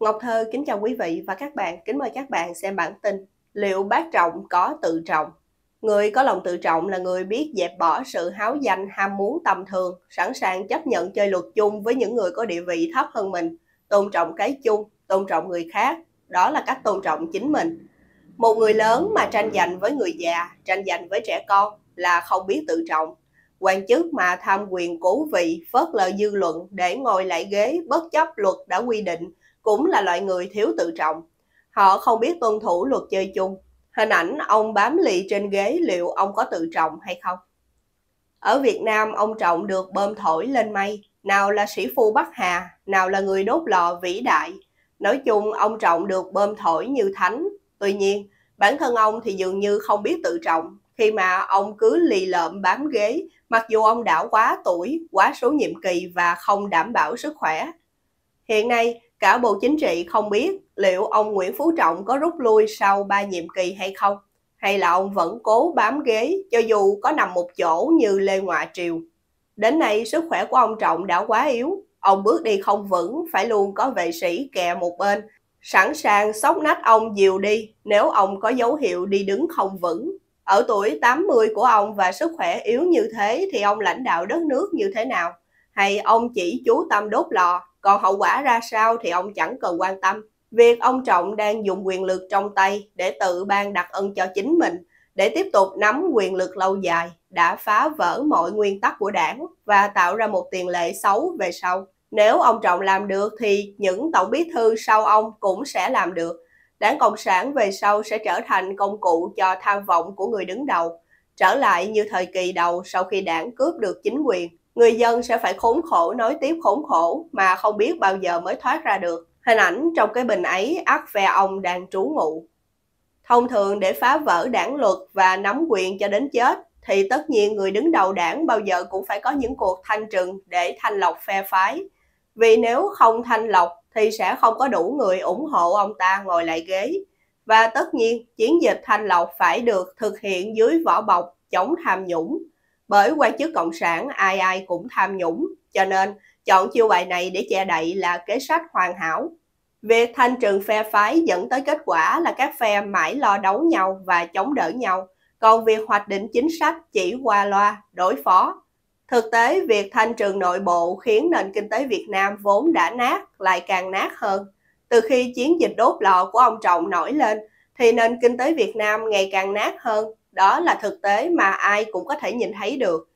Ngọc Thơ kính chào quý vị và các bạn, kính mời các bạn xem bản tin Liệu bác trọng có tự trọng? Người có lòng tự trọng là người biết dẹp bỏ sự háo danh ham muốn tầm thường, sẵn sàng chấp nhận chơi luật chung với những người có địa vị thấp hơn mình, tôn trọng cái chung, tôn trọng người khác, đó là cách tôn trọng chính mình. Một người lớn mà tranh giành với người già, tranh giành với trẻ con là không biết tự trọng. Quan chức mà tham quyền cố vị, phớt lờ dư luận để ngồi lại ghế bất chấp luật đã quy định – cũng là loại người thiếu tự trọng. Họ không biết tuân thủ luật chơi chung. Hình ảnh ông bám lì trên ghế liệu ông có tự trọng hay không? Ở Việt Nam, ông Trọng được bơm thổi lên mây. Nào là sĩ phu Bắc Hà, nào là người đốt lò vĩ đại. Nói chung, ông Trọng được bơm thổi như thánh. Tuy nhiên, bản thân ông thì dường như không biết tự trọng. Khi mà ông cứ lì lợm bám ghế, mặc dù ông đã quá tuổi, quá số nhiệm kỳ và không đảm bảo sức khỏe. Hiện nay, Cả Bộ Chính trị không biết liệu ông Nguyễn Phú Trọng có rút lui sau ba nhiệm kỳ hay không, hay là ông vẫn cố bám ghế cho dù có nằm một chỗ như Lê Ngoại Triều. Đến nay sức khỏe của ông Trọng đã quá yếu, ông bước đi không vững phải luôn có vệ sĩ kè một bên, sẵn sàng sóc nách ông dìu đi nếu ông có dấu hiệu đi đứng không vững. Ở tuổi 80 của ông và sức khỏe yếu như thế thì ông lãnh đạo đất nước như thế nào? hay ông chỉ chú tâm đốt lò, còn hậu quả ra sao thì ông chẳng cần quan tâm. Việc ông Trọng đang dùng quyền lực trong tay để tự ban đặt ân cho chính mình, để tiếp tục nắm quyền lực lâu dài, đã phá vỡ mọi nguyên tắc của đảng và tạo ra một tiền lệ xấu về sau. Nếu ông Trọng làm được thì những tổng bí thư sau ông cũng sẽ làm được. Đảng Cộng sản về sau sẽ trở thành công cụ cho tham vọng của người đứng đầu. Trở lại như thời kỳ đầu sau khi đảng cướp được chính quyền, người dân sẽ phải khốn khổ nối tiếp khốn khổ mà không biết bao giờ mới thoát ra được. Hình ảnh trong cái bình ấy ắt phe ông đang trú ngụ. Thông thường để phá vỡ đảng luật và nắm quyền cho đến chết thì tất nhiên người đứng đầu đảng bao giờ cũng phải có những cuộc thanh trừng để thanh lọc phe phái. Vì nếu không thanh lọc thì sẽ không có đủ người ủng hộ ông ta ngồi lại ghế. Và tất nhiên chiến dịch thanh lọc phải được thực hiện dưới vỏ bọc chống tham nhũng bởi quan chức cộng sản ai ai cũng tham nhũng cho nên chọn chiêu bài này để che đậy là kế sách hoàn hảo Việc thanh trừng phe phái dẫn tới kết quả là các phe mãi lo đấu nhau và chống đỡ nhau, còn việc hoạch định chính sách chỉ qua loa, đối phó. Thực tế, việc thanh trừng nội bộ khiến nền kinh tế Việt Nam vốn đã nát lại càng nát hơn. Từ khi chiến dịch đốt lò của ông Trọng nổi lên, thì nền kinh tế Việt Nam ngày càng nát hơn. Đó là thực tế mà ai cũng có thể nhìn thấy được.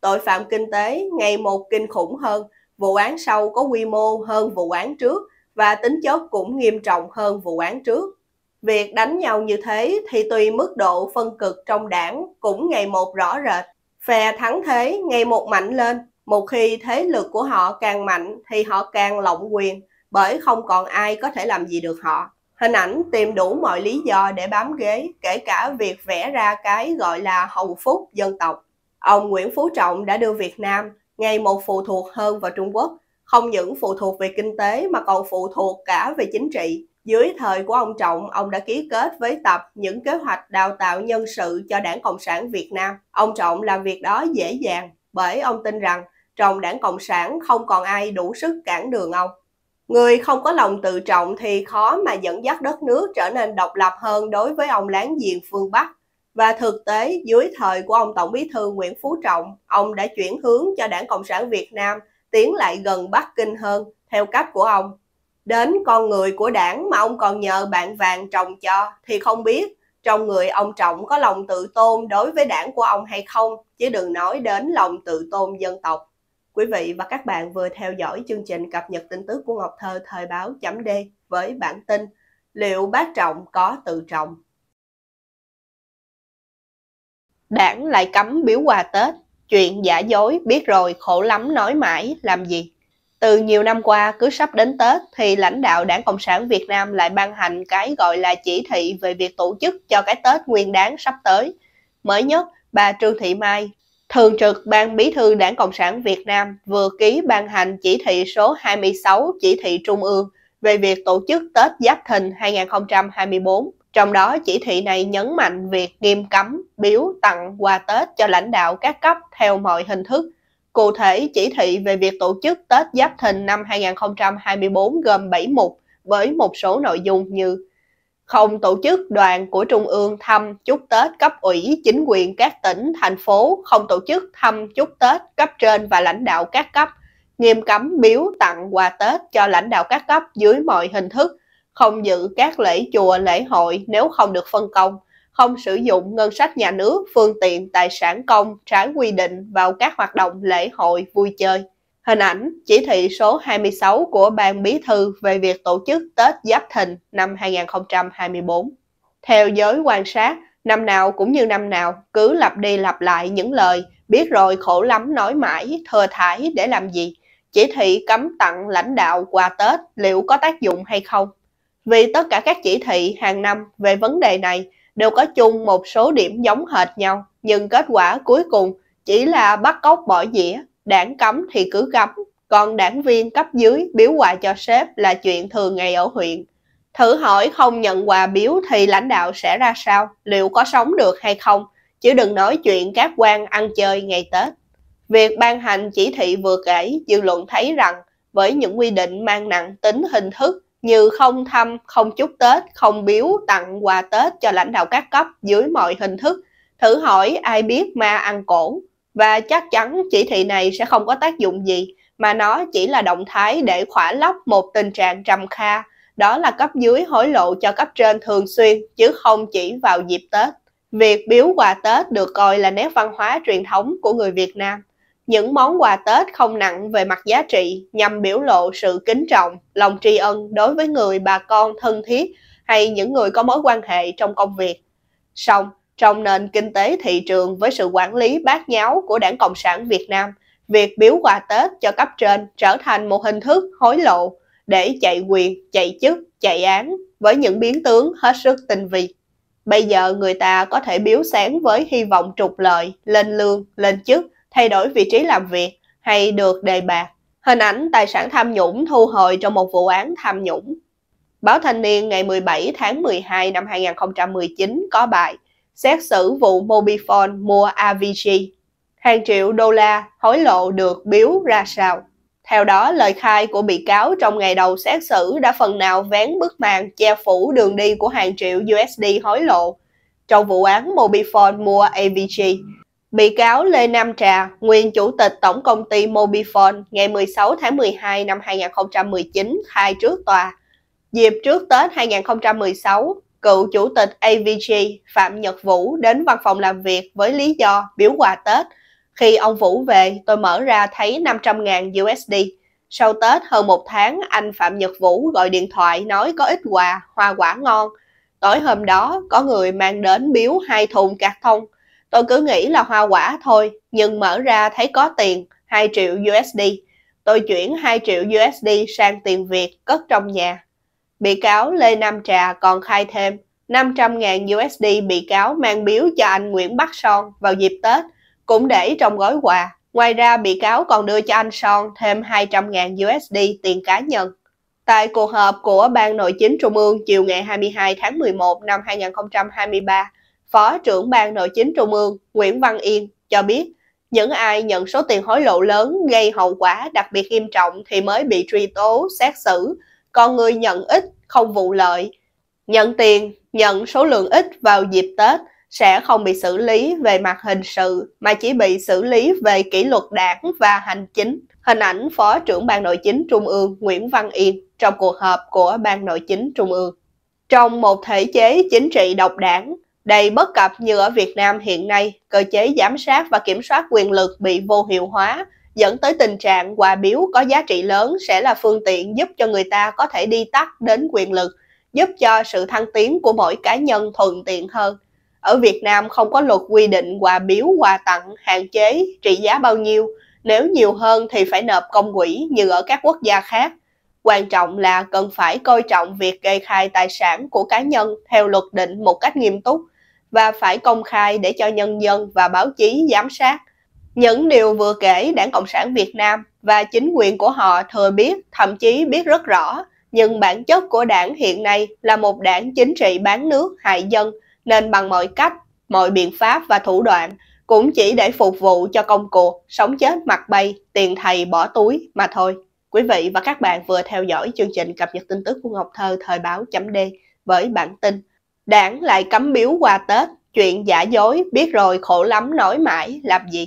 Tội phạm kinh tế ngày một kinh khủng hơn, vụ án sau có quy mô hơn vụ án trước và tính chất cũng nghiêm trọng hơn vụ án trước. Việc đánh nhau như thế thì tùy mức độ phân cực trong đảng cũng ngày một rõ rệt. Phe thắng thế ngày một mạnh lên, một khi thế lực của họ càng mạnh thì họ càng lộng quyền, bởi không còn ai có thể làm gì được họ. Hình ảnh tìm đủ mọi lý do để bám ghế, kể cả việc vẽ ra cái gọi là hồng phúc dân tộc. Ông Nguyễn Phú Trọng đã đưa Việt Nam ngày một phụ thuộc hơn vào Trung Quốc, không những phụ thuộc về kinh tế mà còn phụ thuộc cả về chính trị. Dưới thời của ông Trọng, ông đã ký kết với Tập những kế hoạch đào tạo nhân sự cho Đảng Cộng sản Việt Nam. Ông Trọng làm việc đó dễ dàng bởi ông tin rằng trong Đảng Cộng sản không còn ai đủ sức cản đường ông. Người không có lòng tự trọng thì khó mà dẫn dắt đất nước trở nên độc lập hơn đối với ông láng giềng phương Bắc. Và thực tế, dưới thời của ông Tổng bí thư Nguyễn Phú Trọng, ông đã chuyển hướng cho Đảng Cộng sản Việt Nam tiến lại gần Bắc Kinh hơn, theo cách của ông. Đến con người của đảng mà ông còn nhờ bạn vàng trồng cho thì không biết trong người ông Trọng có lòng tự tôn đối với đảng của ông hay không, chứ đừng nói đến lòng tự tôn dân tộc. Quý vị và các bạn vừa theo dõi chương trình cập nhật tin tức của Ngọc Thơ thời báo chấm D với bản tin Liệu bác trọng có tự trọng? Đảng lại cấm biếu quà Tết, chuyện giả dối biết rồi khổ lắm nói mãi làm gì? Từ nhiều năm qua, cứ sắp đến Tết thì lãnh đạo Đảng Cộng sản Việt Nam lại ban hành cái gọi là chỉ thị về việc tổ chức cho cái Tết nguyên đáng sắp tới. Mới nhất, bà Trương Thị Mai, Thường trực Ban Bí thư Đảng Cộng sản Việt Nam vừa ký ban hành chỉ thị số 26 chỉ thị Trung ương về việc tổ chức Tết Giáp Thìn 2024. Trong đó chỉ thị này nhấn mạnh việc nghiêm cấm, biếu, tặng, quà Tết cho lãnh đạo các cấp theo mọi hình thức. Cụ thể, chỉ thị về việc tổ chức Tết Giáp Thìn năm 2024 gồm 7 mục với một số nội dung như không tổ chức đoàn của Trung ương thăm chúc Tết cấp ủy chính quyền các tỉnh, thành phố, không tổ chức thăm chúc Tết cấp trên và lãnh đạo các cấp, nghiêm cấm biếu tặng quà Tết cho lãnh đạo các cấp dưới mọi hình thức, không dự các lễ chùa, lễ hội nếu không được phân công, không sử dụng ngân sách nhà nước, phương tiện, tài sản công trái quy định vào các hoạt động lễ hội vui chơi. Hình ảnh chỉ thị số 26 của Ban Bí thư về việc tổ chức Tết Giáp Thìn năm 2024. Theo giới quan sát, năm nào cũng như năm nào, cứ lặp đi lặp lại những lời biết rồi khổ lắm nói mãi, thừa thải để làm gì? Chỉ thị cấm tặng lãnh đạo quà Tết liệu có tác dụng hay không? Vì tất cả các chỉ thị hàng năm về vấn đề này đều có chung một số điểm giống hệt nhau, nhưng kết quả cuối cùng chỉ là bắt cóc bỏ dĩa, đảng cấm thì cứ cấm, còn đảng viên cấp dưới biếu quà cho sếp là chuyện thường ngày ở huyện. Thử hỏi không nhận quà biếu thì lãnh đạo sẽ ra sao, liệu có sống được hay không, chứ đừng nói chuyện các quan ăn chơi ngày Tết. Việc ban hành chỉ thị vừa kể, dư luận thấy rằng với những quy định mang nặng tính hình thức như không thăm, không chúc Tết, không biếu, tặng quà Tết cho lãnh đạo các cấp dưới mọi hình thức, thử hỏi ai biết ma ăn cổ. Và chắc chắn chỉ thị này sẽ không có tác dụng gì, mà nó chỉ là động thái để khỏa lấp một tình trạng trầm kha, đó là cấp dưới hối lộ cho cấp trên thường xuyên, chứ không chỉ vào dịp Tết. Việc biếu quà Tết được coi là nét văn hóa truyền thống của người Việt Nam. Những món quà Tết không nặng về mặt giá trị nhằm biểu lộ sự kính trọng, lòng tri ân đối với người bà con thân thiết hay những người có mối quan hệ trong công việc. Song, trong nền kinh tế thị trường với sự quản lý bát nháo của Đảng Cộng sản Việt Nam, việc biếu quà Tết cho cấp trên trở thành một hình thức hối lộ để chạy quyền, chạy chức, chạy án với những biến tướng hết sức tinh vi. Bây giờ người ta có thể biếu sáng với hy vọng trục lợi, lên lương, lên chức, thay đổi vị trí làm việc hay được đề bạt. Hình ảnh tài sản tham nhũng thu hồi trong một vụ án tham nhũng. Báo Thanh niên ngày 17 tháng 12 năm 2019 có bài xét xử vụ Mobifone mua AVG Hàng triệu đô la hối lộ được biếu ra sao? Theo đó, lời khai của bị cáo trong ngày đầu xét xử đã phần nào vén bức màn che phủ đường đi của hàng triệu USD hối lộ. Trong vụ án Mobifone mua AVG. bị cáo Lê Nam Trà, nguyên chủ tịch tổng công ty Mobifone ngày 16 tháng 12 năm 2019 khai trước tòa. Dịp trước Tết 2016, cựu chủ tịch AVG Phạm Nhật Vũ đến văn phòng làm việc với lý do biểu quà Tết. Khi ông Vũ về, tôi mở ra thấy 500.000 USD. Sau Tết hơn một tháng, anh Phạm Nhật Vũ gọi điện thoại nói có ít quà, hoa quả ngon. Tối hôm đó, có người mang đến biếu hai thùng cạc thông. Tôi cứ nghĩ là hoa quả thôi, nhưng mở ra thấy có tiền, 2 triệu USD. Tôi chuyển 2 triệu USD sang tiền Việt cất trong nhà. Bị cáo Lê Nam Trà còn khai thêm 500.000 USD bị cáo mang biếu cho anh Nguyễn Bắc Son vào dịp Tết, cũng để trong gói quà. Ngoài ra, bị cáo còn đưa cho anh Son thêm 200.000 USD tiền cá nhân. Tại cuộc họp của Ban Nội chính Trung ương chiều ngày 22 tháng 11 năm 2023, Phó trưởng Ban Nội chính Trung ương Nguyễn Văn Yên cho biết những ai nhận số tiền hối lộ lớn gây hậu quả đặc biệt nghiêm trọng thì mới bị truy tố, xét xử, còn người nhận ít không vụ lợi. Nhận tiền, nhận số lượng ít vào dịp Tết sẽ không bị xử lý về mặt hình sự mà chỉ bị xử lý về kỷ luật đảng và hành chính. Hình ảnh Phó trưởng Ban Nội chính Trung ương Nguyễn Văn Yên trong cuộc họp của Ban Nội chính Trung ương. Trong một thể chế chính trị độc đảng, đầy bất cập như ở Việt Nam hiện nay, cơ chế giám sát và kiểm soát quyền lực bị vô hiệu hóa, dẫn tới tình trạng quà biếu có giá trị lớn sẽ là phương tiện giúp cho người ta có thể đi tắt đến quyền lực, giúp cho sự thăng tiến của mỗi cá nhân thuận tiện hơn. Ở Việt Nam không có luật quy định quà biếu, quà tặng, hạn chế, trị giá bao nhiêu, nếu nhiều hơn thì phải nộp công quỹ như ở các quốc gia khác. Quan trọng là cần phải coi trọng việc kê khai tài sản của cá nhân theo luật định một cách nghiêm túc và phải công khai để cho nhân dân và báo chí giám sát những điều vừa kể Đảng Cộng sản Việt Nam và chính quyền của họ thừa biết, thậm chí biết rất rõ, nhưng bản chất của đảng hiện nay là một đảng chính trị bán nước, hại dân, nên bằng mọi cách, mọi biện pháp và thủ đoạn cũng chỉ để phục vụ cho công cuộc, sống chết mặt bay, tiền thầy bỏ túi mà thôi. Quý vị và các bạn vừa theo dõi chương trình cập nhật tin tức của Ngọc Thơ thời báo chấm D với bản tin Đảng lại cấm biếu qua Tết, chuyện giả dối, biết rồi khổ lắm nói mãi, làm gì?